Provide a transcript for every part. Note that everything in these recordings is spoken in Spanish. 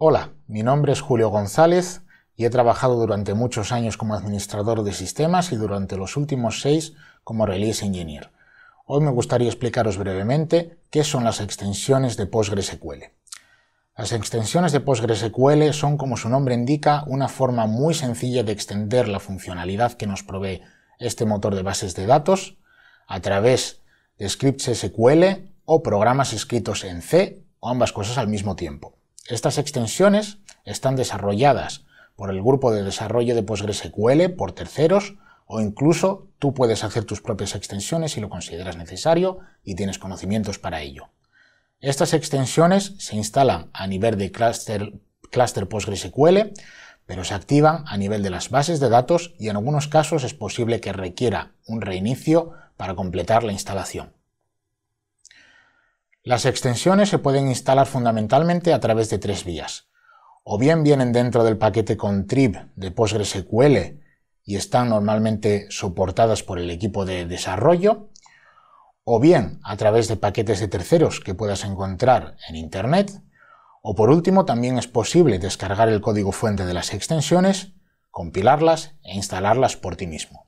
Hola, mi nombre es Julio González y he trabajado durante muchos años como administrador de sistemas y durante los últimos seis como Release Engineer. Hoy me gustaría explicaros brevemente qué son las extensiones de PostgreSQL. Las extensiones de PostgreSQL son, como su nombre indica, una forma muy sencilla de extender la funcionalidad que nos provee este motor de bases de datos a través de scripts SQL o programas escritos en C o ambas cosas al mismo tiempo. Estas extensiones están desarrolladas por el grupo de desarrollo de PostgreSQL, por terceros, o incluso tú puedes hacer tus propias extensiones si lo consideras necesario y tienes conocimientos para ello. Estas extensiones se instalan a nivel de cluster, PostgreSQL, pero se activan a nivel de las bases de datos y en algunos casos es posible que requiera un reinicio para completar la instalación. Las extensiones se pueden instalar fundamentalmente a través de tres vías. O bien vienen dentro del paquete contrib de PostgreSQL y están normalmente soportadas por el equipo de desarrollo, o bien a través de paquetes de terceros que puedas encontrar en Internet, o por último también es posible descargar el código fuente de las extensiones, compilarlas e instalarlas por ti mismo.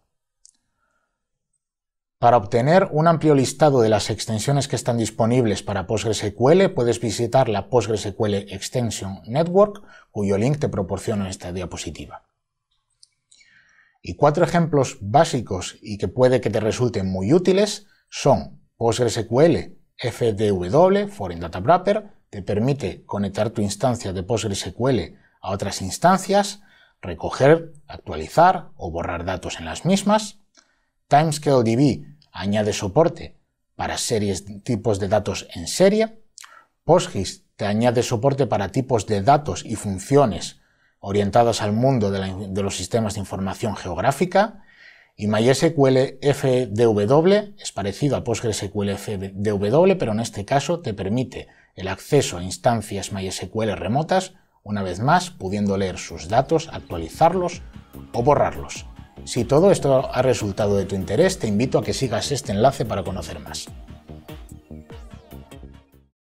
Para obtener un amplio listado de las extensiones que están disponibles para PostgreSQL, puedes visitar la PostgreSQL Extension Network, cuyo link te proporciono en esta diapositiva. Y cuatro ejemplos básicos y que puede que te resulten muy útiles son PostgreSQL FDW, Foreign Data Wrapper, te permite conectar tu instancia de PostgreSQL a otras instancias, recoger, actualizar o borrar datos en las mismas, TimescaleDB añade soporte para series, tipos de datos en serie. PostGIS te añade soporte para tipos de datos y funciones orientadas al mundo de, de los sistemas de información geográfica. Y MySQL FDW es parecido a PostgreSQL FDW, pero en este caso te permite el acceso a instancias MySQL remotas, una vez más pudiendo leer sus datos, actualizarlos o borrarlos. Si todo esto ha resultado de tu interés, te invito a que sigas este enlace para conocer más.